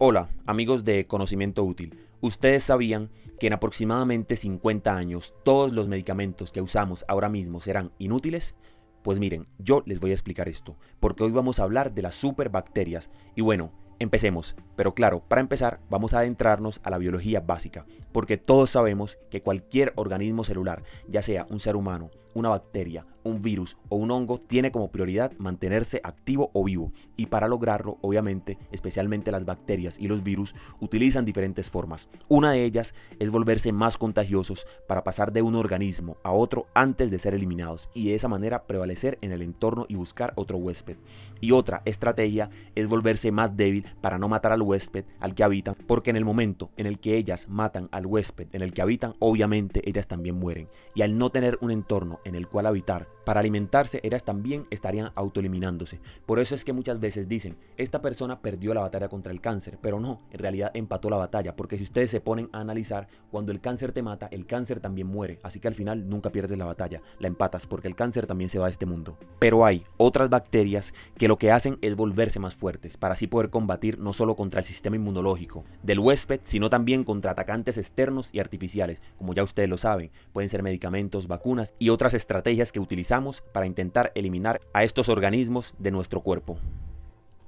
Hola, amigos de Conocimiento Útil. Ustedes sabían que en aproximadamente 50 años todos los medicamentos que usamos ahora mismo serán inútiles? Pues miren, yo les voy a explicar esto, porque hoy vamos a hablar de las superbacterias. Y bueno, empecemos. Pero claro, para empezar vamos a adentrarnos a la biología básica, porque todos sabemos que cualquier organismo celular, ya sea un ser humano, una bacteria, un virus o un hongo tiene como prioridad mantenerse activo o vivo y para lograrlo, obviamente, especialmente las bacterias y los virus utilizan diferentes formas. Una de ellas es volverse más contagiosos para pasar de un organismo a otro antes de ser eliminados y de esa manera prevalecer en el entorno y buscar otro huésped. Y otra estrategia es volverse más débil para no matar al huésped al que habitan, porque en el momento en el que ellas matan al huésped en el que habitan, obviamente ellas también mueren. Y al no tener un entorno en el cual habitar. Para alimentarse, ellas también estarían autoeliminándose. Por eso es que muchas veces dicen, esta persona perdió la batalla contra el cáncer, pero no, en realidad empató la batalla, porque si ustedes se ponen a analizar, cuando el cáncer te mata, el cáncer también muere, así que al final nunca pierdes la batalla, la empatas, porque el cáncer también se va de este mundo. Pero hay otras bacterias que lo que hacen es volverse más fuertes, para así poder combatir no solo contra el sistema inmunológico del huésped, sino también contra atacantes externos y artificiales, como ya ustedes lo saben, pueden ser medicamentos, vacunas y otras estrategias que utilizamos para intentar eliminar a estos organismos de nuestro cuerpo.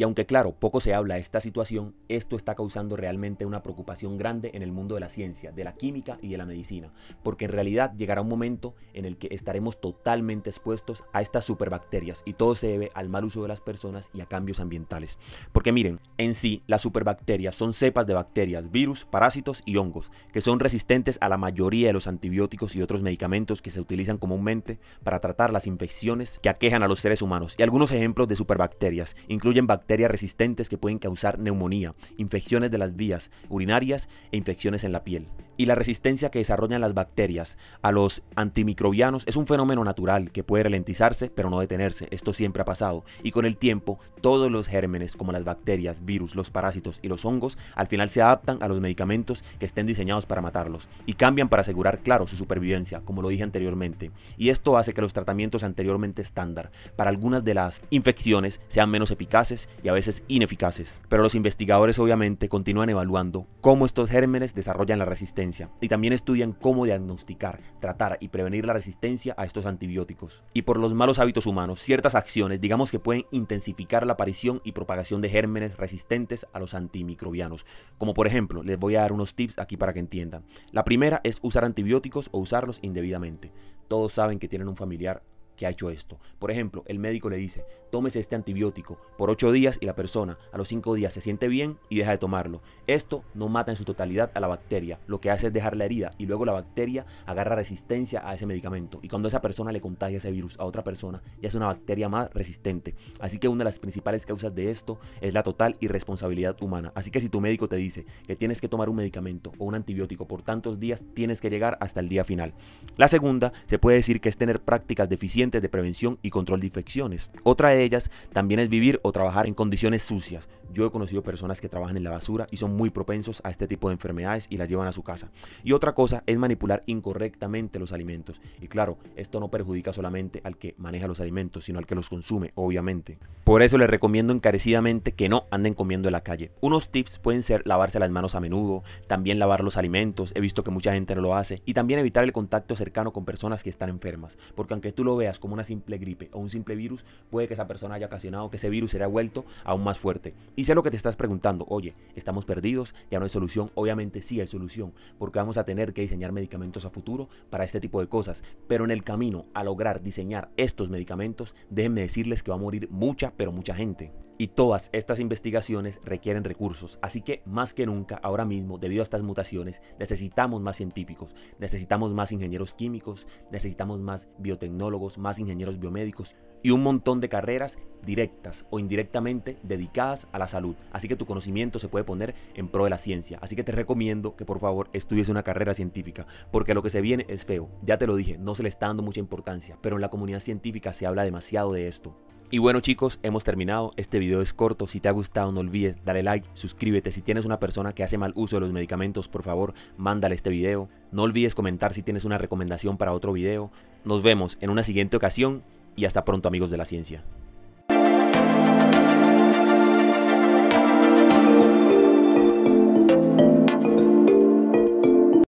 Y aunque claro, poco se habla de esta situación, esto está causando realmente una preocupación grande en el mundo de la ciencia, de la química y de la medicina, porque en realidad llegará un momento en el que estaremos totalmente expuestos a estas superbacterias y todo se debe al mal uso de las personas y a cambios ambientales. Porque miren, en sí, las superbacterias son cepas de bacterias, virus, parásitos y hongos, que son resistentes a la mayoría de los antibióticos y otros medicamentos que se utilizan comúnmente para tratar las infecciones que aquejan a los seres humanos. Y algunos ejemplos de superbacterias incluyen bacterias bacterias resistentes que pueden causar neumonía, infecciones de las vías urinarias e infecciones en la piel y la resistencia que desarrollan las bacterias a los antimicrobianos es un fenómeno natural que puede ralentizarse pero no detenerse. Esto siempre ha pasado y con el tiempo todos los gérmenes como las bacterias, virus, los parásitos y los hongos al final se adaptan a los medicamentos que estén diseñados para matarlos y cambian para asegurar, claro, su supervivencia, como lo dije anteriormente. Y esto hace que los tratamientos anteriormente estándar para algunas de las infecciones sean menos eficaces y a veces ineficaces. Pero los investigadores obviamente continúan evaluando cómo estos gérmenes desarrollan la resistencia y también estudian cómo diagnosticar, tratar y prevenir la resistencia a estos antibióticos. Y por los malos hábitos humanos, ciertas acciones digamos que pueden intensificar la aparición y propagación de gérmenes resistentes a los antimicrobianos. Como por ejemplo, les voy a dar unos tips aquí para que entiendan. La primera es usar antibióticos o usarlos indebidamente. Todos saben que tienen un familiar que ha hecho esto. Por ejemplo, el médico le dice, tómese este antibiótico por 8 días y la persona a los 5 días se siente bien y deja de tomarlo. Esto no mata en su totalidad a la bacteria, lo que hace es dejar la herida y luego la bacteria agarra resistencia a ese medicamento. Y cuando esa persona le contagia ese virus a otra persona, ya es una bacteria más resistente. Así que una de las principales causas de esto es la total irresponsabilidad humana. Así que si tu médico te dice que tienes que tomar un medicamento o un antibiótico por tantos días, tienes que llegar hasta el día final. La segunda se puede decir que es tener prácticas deficientes de prevención y control de infecciones. Otra de ellas también es vivir o trabajar en condiciones sucias, yo he conocido personas que trabajan en la basura y son muy propensos a este tipo de enfermedades y las llevan a su casa. Y otra cosa es manipular incorrectamente los alimentos. Y claro, esto no perjudica solamente al que maneja los alimentos, sino al que los consume, obviamente. Por eso les recomiendo encarecidamente que no anden comiendo en la calle. Unos tips pueden ser lavarse las manos a menudo, también lavar los alimentos, he visto que mucha gente no lo hace, y también evitar el contacto cercano con personas que están enfermas. Porque aunque tú lo veas como una simple gripe o un simple virus, puede que esa persona haya ocasionado que ese virus se haya vuelto aún más fuerte. Y sé lo que te estás preguntando, oye, ¿estamos perdidos? ¿Ya no hay solución? Obviamente sí hay solución, porque vamos a tener que diseñar medicamentos a futuro para este tipo de cosas. Pero en el camino a lograr diseñar estos medicamentos, déjenme decirles que va a morir mucha, pero mucha gente. Y todas estas investigaciones requieren recursos, así que más que nunca ahora mismo, debido a estas mutaciones, necesitamos más científicos, necesitamos más ingenieros químicos, necesitamos más biotecnólogos, más ingenieros biomédicos, y un montón de carreras directas o indirectamente dedicadas a la salud. Así que tu conocimiento se puede poner en pro de la ciencia. Así que te recomiendo que por favor estudies una carrera científica, porque lo que se viene es feo. Ya te lo dije, no se le está dando mucha importancia, pero en la comunidad científica se habla demasiado de esto. Y bueno chicos, hemos terminado. Este video es corto. Si te ha gustado no olvides darle like, suscríbete. Si tienes una persona que hace mal uso de los medicamentos, por favor, mándale este video. No olvides comentar si tienes una recomendación para otro video. Nos vemos en una siguiente ocasión y hasta pronto amigos de la ciencia.